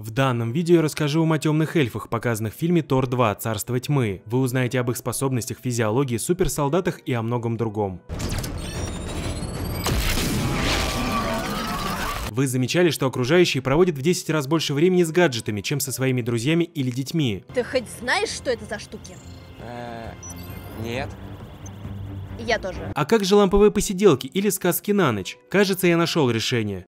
В данном видео я расскажу вам о темных эльфах, показанных в фильме Тор 2 «Царство тьмы». Вы узнаете об их способностях, физиологии, суперсолдатах и о многом другом. Вы замечали, что окружающие проводят в 10 раз больше времени с гаджетами, чем со своими друзьями или детьми? Ты хоть знаешь, что это за штуки? Э, нет. Я тоже. А как же ламповые посиделки или сказки на ночь? Кажется, я нашел решение.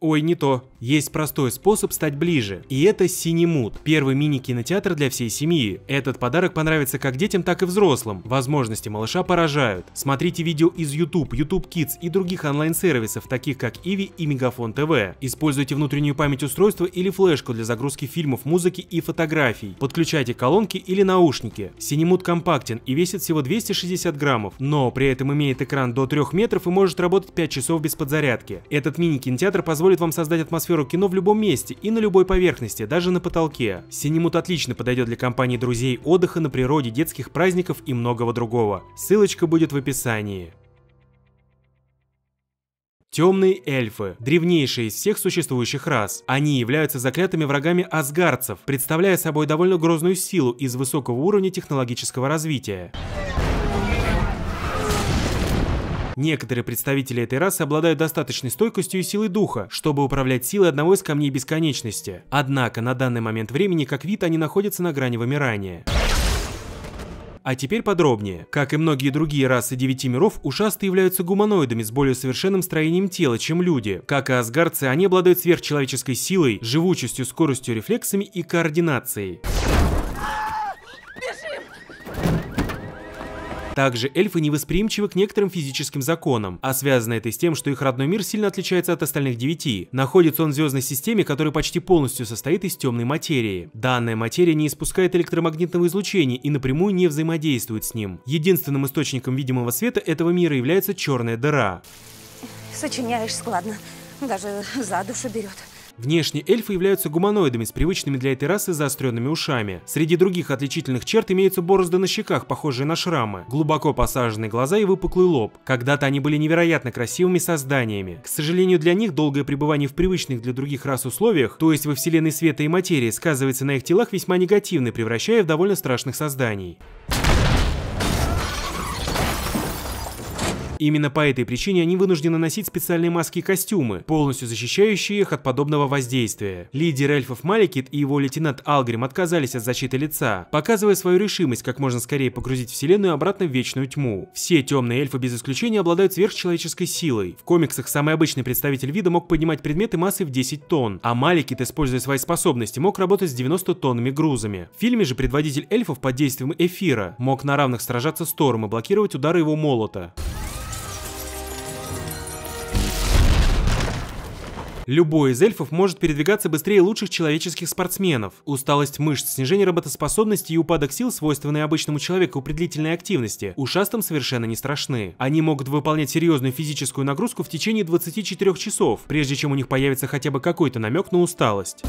Ой, не то. Есть простой способ стать ближе, и это Синемут, первый мини-кинотеатр для всей семьи. Этот подарок понравится как детям, так и взрослым. Возможности малыша поражают. Смотрите видео из YouTube, YouTube Kids и других онлайн-сервисов, таких как Иви и Мегафон ТВ. Используйте внутреннюю память устройства или флешку для загрузки фильмов, музыки и фотографий. Подключайте колонки или наушники. Синемут компактен и весит всего 260 граммов, но при этом имеет экран до 3 метров и может работать 5 часов без подзарядки. Этот мини-кинотеатр позволит вам создать атмосферу атмосферу кино в любом месте и на любой поверхности, даже на потолке. Синемут отлично подойдет для компании друзей, отдыха на природе, детских праздников и многого другого. Ссылочка будет в описании. Темные эльфы – древнейшие из всех существующих рас. Они являются заклятыми врагами асгарцев, представляя собой довольно грозную силу из высокого уровня технологического развития. Некоторые представители этой расы обладают достаточной стойкостью и силой духа, чтобы управлять силой одного из камней бесконечности. Однако на данный момент времени как вид они находятся на грани вымирания. А теперь подробнее. Как и многие другие расы девяти миров, ушасты являются гуманоидами с более совершенным строением тела, чем люди. Как и асгарцы, они обладают сверхчеловеческой силой, живучестью, скоростью, рефлексами и координацией. Также эльфы невосприимчивы к некоторым физическим законам, а связано это с тем, что их родной мир сильно отличается от остальных девяти. Находится он в звездной системе, которая почти полностью состоит из темной материи. Данная материя не испускает электромагнитного излучения и напрямую не взаимодействует с ним. Единственным источником видимого света этого мира является черная дыра. Сочиняешь складно, даже за душу берет. Внешне эльфы являются гуманоидами с привычными для этой расы заостренными ушами. Среди других отличительных черт имеются борозды на щеках, похожие на шрамы, глубоко посаженные глаза и выпуклый лоб. Когда-то они были невероятно красивыми созданиями. К сожалению для них, долгое пребывание в привычных для других рас условиях, то есть во вселенной света и материи, сказывается на их телах весьма негативно, превращая в довольно страшных созданий. Именно по этой причине они вынуждены носить специальные маски и костюмы, полностью защищающие их от подобного воздействия. Лидер эльфов Маликит и его лейтенант Алгрим отказались от защиты лица, показывая свою решимость как можно скорее погрузить вселенную обратно в вечную тьму. Все темные эльфы без исключения обладают сверхчеловеческой силой. В комиксах самый обычный представитель вида мог поднимать предметы массой в 10 тонн, а Маликит, используя свои способности, мог работать с 90 тоннами грузами. В фильме же предводитель эльфов под действием эфира мог на равных сражаться с Тором и блокировать удары его молота. Любой из эльфов может передвигаться быстрее лучших человеческих спортсменов. Усталость мышц, снижение работоспособности и упадок сил, свойственные обычному человеку при длительной активности, ушастым совершенно не страшны. Они могут выполнять серьезную физическую нагрузку в течение 24 часов, прежде чем у них появится хотя бы какой-то намек на усталость.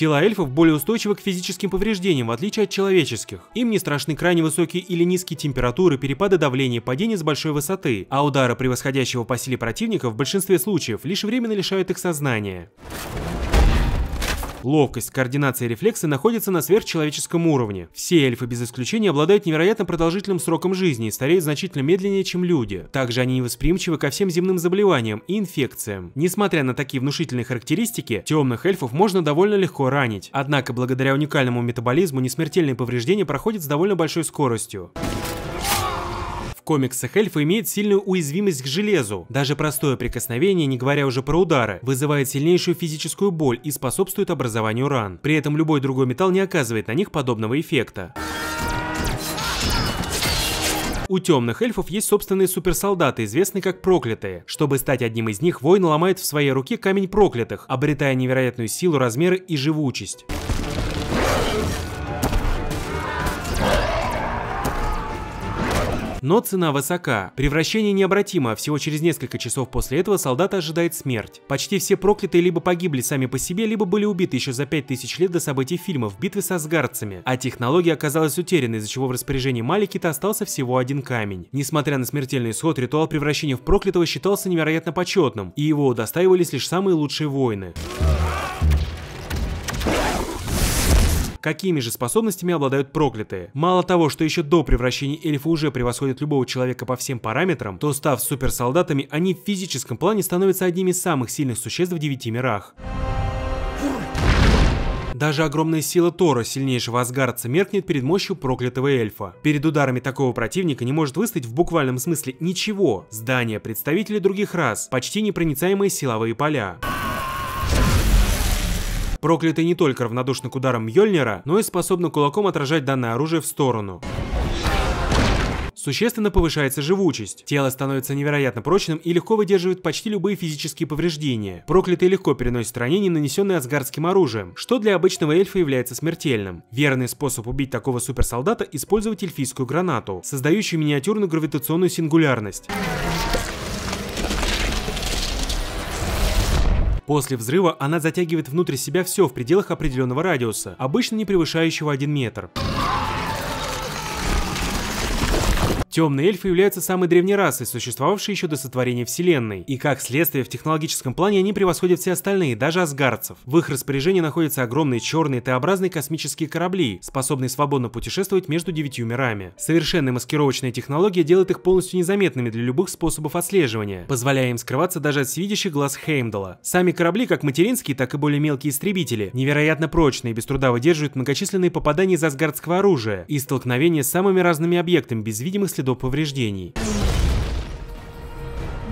Тела эльфов более устойчивы к физическим повреждениям, в отличие от человеческих. Им не страшны крайне высокие или низкие температуры, перепады давления, падения с большой высоты, а удары превосходящего по силе противника в большинстве случаев лишь временно лишают их сознания. Ловкость, координация и рефлексы находятся на сверхчеловеческом уровне. Все эльфы без исключения обладают невероятно продолжительным сроком жизни и стареют значительно медленнее, чем люди. Также они невосприимчивы ко всем земным заболеваниям и инфекциям. Несмотря на такие внушительные характеристики, темных эльфов можно довольно легко ранить. Однако благодаря уникальному метаболизму несмертельные повреждения проходят с довольно большой скоростью комиксах эльф имеет сильную уязвимость к железу. Даже простое прикосновение, не говоря уже про удары, вызывает сильнейшую физическую боль и способствует образованию ран. При этом любой другой металл не оказывает на них подобного эффекта у темных эльфов есть собственные суперсолдаты, известные как проклятые. Чтобы стать одним из них, воин ломает в своей руке камень проклятых, обретая невероятную силу, размеры и живучесть. Но цена высока. Превращение необратимо, всего через несколько часов после этого солдата ожидает смерть. Почти все проклятые либо погибли сами по себе, либо были убиты еще за 5000 лет до событий фильма в битве со сгарцами, а технология оказалась утерянной, из-за чего в распоряжении Маликита остался всего один камень. Несмотря на смертельный исход, ритуал превращения в проклятого считался невероятно почетным, и его удостаивались лишь самые лучшие воины. какими же способностями обладают проклятые. Мало того, что еще до превращения эльфы уже превосходят любого человека по всем параметрам, то став суперсолдатами, они в физическом плане становятся одними из самых сильных существ в девяти мирах. Даже огромная сила Тора, сильнейшего асгардца, меркнет перед мощью проклятого эльфа. Перед ударами такого противника не может выстоять в буквальном смысле ничего. Здания, представители других рас, почти непроницаемые силовые поля. Проклятый не только равнодушен к ударам Мьёльнира, но и способен кулаком отражать данное оружие в сторону. Существенно повышается живучесть. Тело становится невероятно прочным и легко выдерживает почти любые физические повреждения. Проклятый легко переносит ранения, нанесенные асгардским оружием, что для обычного эльфа является смертельным. Верный способ убить такого суперсолдата – использовать эльфийскую гранату, создающую миниатюрную гравитационную сингулярность. После взрыва она затягивает внутрь себя все в пределах определенного радиуса, обычно не превышающего 1 метр. Темные эльфы являются самой древней расой, существовавшей еще до сотворения Вселенной. И как следствие, в технологическом плане они превосходят все остальные, даже асгардцев. В их распоряжении находятся огромные черные Т-образные космические корабли, способные свободно путешествовать между девятью мирами. Совершенная маскировочная технология делает их полностью незаметными для любых способов отслеживания, позволяя им скрываться даже от всевидящих глаз Хеймдала. Сами корабли, как материнские, так и более мелкие истребители, невероятно прочные и без труда выдерживают многочисленные попадания из асгардского оружия и столкновения с самыми разными объектами без видимых следов смерти до повреждений.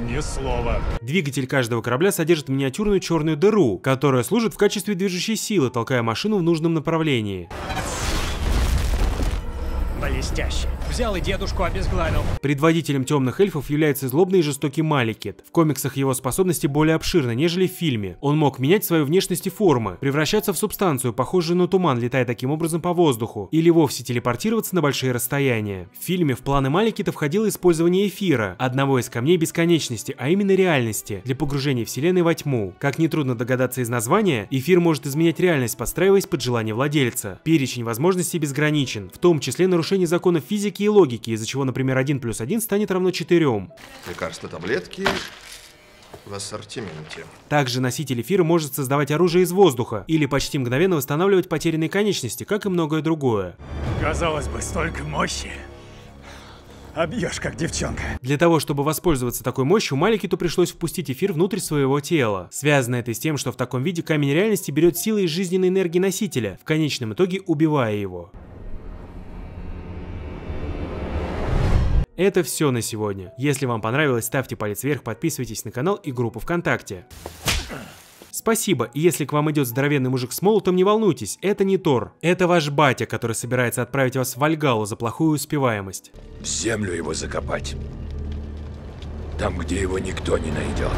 Ни слова. Двигатель каждого корабля содержит миниатюрную черную дыру, которая служит в качестве движущей силы, толкая машину в нужном направлении. Блестяще взял и дедушку обезглавил. Предводителем темных эльфов является злобный и жестокий Маликет. В комиксах его способности более обширны, нежели в фильме. Он мог менять свою внешность и формы, превращаться в субстанцию, похожую на туман, летая таким образом по воздуху, или вовсе телепортироваться на большие расстояния. В фильме в планы Маликета входило использование эфира, одного из камней бесконечности, а именно реальности, для погружения вселенной во тьму. Как нетрудно догадаться из названия, эфир может изменять реальность, подстраиваясь под желание владельца. Перечень возможностей безграничен, в том числе нарушение законов физики арифметики и логики, из-за чего, например, 1 плюс 1 станет равно 4. Лекарства, таблетки, в ассортименте. Также носитель эфира может создавать оружие из воздуха или почти мгновенно восстанавливать потерянные конечности, как и многое другое. Казалось бы, столько мощи. обьешь как девчонка. Для того, чтобы воспользоваться такой мощью, Маликиту пришлось впустить эфир внутрь своего тела. Связано это с тем, что в таком виде камень реальности берет силы из жизненной энергии носителя, в конечном итоге убивая его. Это все на сегодня. Если вам понравилось, ставьте палец вверх, подписывайтесь на канал и группу ВКонтакте. Спасибо, и если к вам идет здоровенный мужик с молотом, не волнуйтесь, это не Тор. Это ваш батя, который собирается отправить вас в Вальгалу за плохую успеваемость. В землю его закопать. Там, где его никто не найдет.